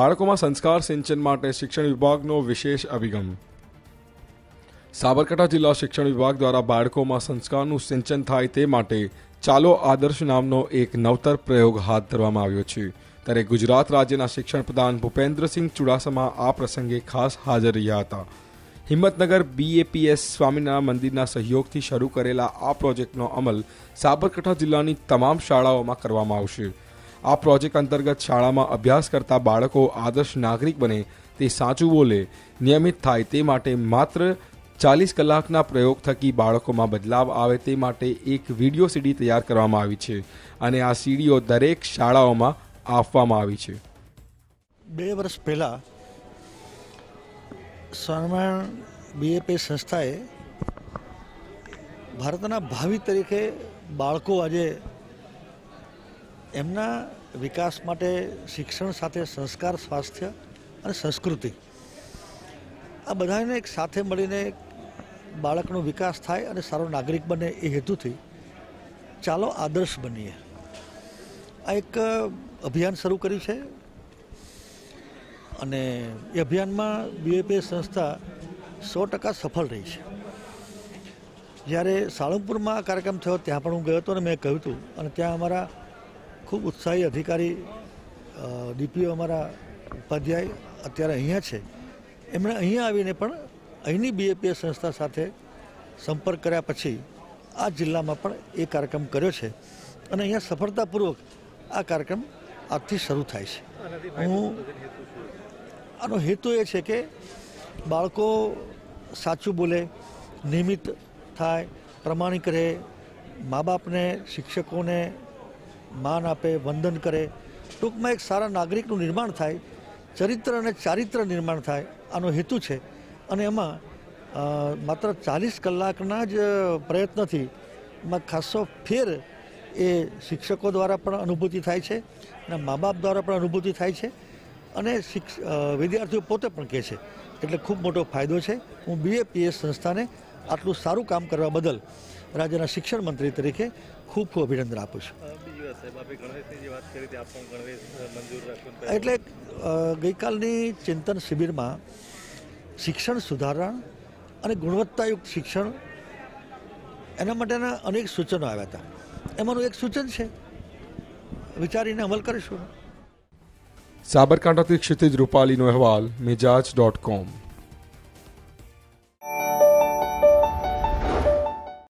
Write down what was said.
બાળકોમાં સંસ્કાર સિંચન માટે શિક્ષણ વિભાગનો વિશેષ અભિગમ સાબરકાંઠા જિલ્લા શિક્ષણ વિભાગ દ્વારા બાળકોમાં સંસ્કારનું સિંચન થાય તે માટે ચાલો આદર્શ નામનો એક નવતર પ્રયોગ હાથ ધરવામાં આવ્યો છે ત્યારે ગુજરાત રાજ્યના શિક્ષણ પ્રધાન ભૂપેન્દ્રસિંહ ચુડાસમા આ પ્રસંગે ખાસ હાજર રહ્યા હતા હિંમતનગર બીએપીએસ સ્વામિનારાયણ મંદિરના સહયોગથી શરૂ કરેલા આ પ્રોજેક્ટનો અમલ સાબરકાંઠા જિલ્લાની તમામ શાળાઓમાં કરવામાં આવશે આ પ્રોજેક્ટ અંતર્ગત શાળામાં અભ્યાસ કરતા બાળકો આદર્શ નાગરિક બને તે સાચું બોલે નિયમિત થાય તે માટે માત્ર ચાલીસ કલાકના પ્રયોગ થકી બાળકોમાં બદલાવ આવે તે માટે એક વિડીયો સીડી તૈયાર કરવામાં આવી છે અને આ સીડીઓ દરેક શાળાઓમાં આપવામાં આવી છે બે વર્ષ પહેલાં સ્વામિનારાયણ બીએપી સંસ્થાએ ભારતના ભાવિ તરીકે બાળકો આજે એમના વિકાસ માટે શિક્ષણ સાથે સંસ્કાર સ્વાસ્થ્ય અને સંસ્કૃતિ આ બધાને એક સાથે મળીને બાળકનો વિકાસ થાય અને સારો નાગરિક બને એ હેતુથી ચાલો આદર્શ બનીએ આ એક અભિયાન શરૂ કર્યું છે અને એ અભિયાનમાં બીએપીએ સંસ્થા સો ટકા સફળ રહી છે જ્યારે સાળંગપુરમાં આ કાર્યક્રમ થયો ત્યાં પણ હું ગયો હતો અને મેં કહ્યું હતું અને ત્યાં અમારા ખૂબ ઉત્સાહી અધિકારી ડીપીઓ અમારા ઉપાધ્યાય અત્યારે અહીંયા છે એમણે અહીંયા આવીને પણ અહીંની બીએપીએ સંસ્થા સાથે સંપર્ક કર્યા પછી આ જિલ્લામાં પણ એ કાર્યક્રમ કર્યો છે અને અહીંયા સફળતાપૂર્વક આ કાર્યક્રમ આજથી શરૂ થાય છે હું આનો હેતુ એ છે કે બાળકો સાચું બોલે નિયમિત થાય પ્રમાણિક રહે મા બાપને શિક્ષકોને માન આપે વંદન કરે ટૂંકમાં એક સારા નાગરિકનું નિર્માણ થાય ચરિત્ર અને ચારિત્ર નિર્માણ થાય આનો હેતુ છે અને એમાં માત્ર ચાલીસ કલાકના જ પ્રયત્નથી એમાં ખાસો ફેર એ શિક્ષકો દ્વારા પણ અનુભૂતિ થાય છે અને મા બાપ દ્વારા પણ અનુભૂતિ થાય છે અને શિક્ષ વિદ્યાર્થીઓ પોતે પણ કહે છે એટલે ખૂબ મોટો ફાયદો છે હું બીએપીએસ સંસ્થાને આટલું સારું કામ કરવા બદલ રાજ્યના શિક્ષણ મંત્રી તરીકે ખૂબ ખૂબ અભિનંદન આપું છું એટલે ગઈકાલની ચિંતન શિબિરમાં શિક્ષણ સુધારણ અને ગુણવત્તાયુક્ત શિક્ષણ એના માટેના અનેક સૂચનો આવ્યા હતા એમાંનું એક સૂચન છે વિચારીને અમલ કરીશું સાબરકાંઠાથી ક્ષિતિજ રૂપાલીનો અહેવાલ મિજાજ ડોટ કોમ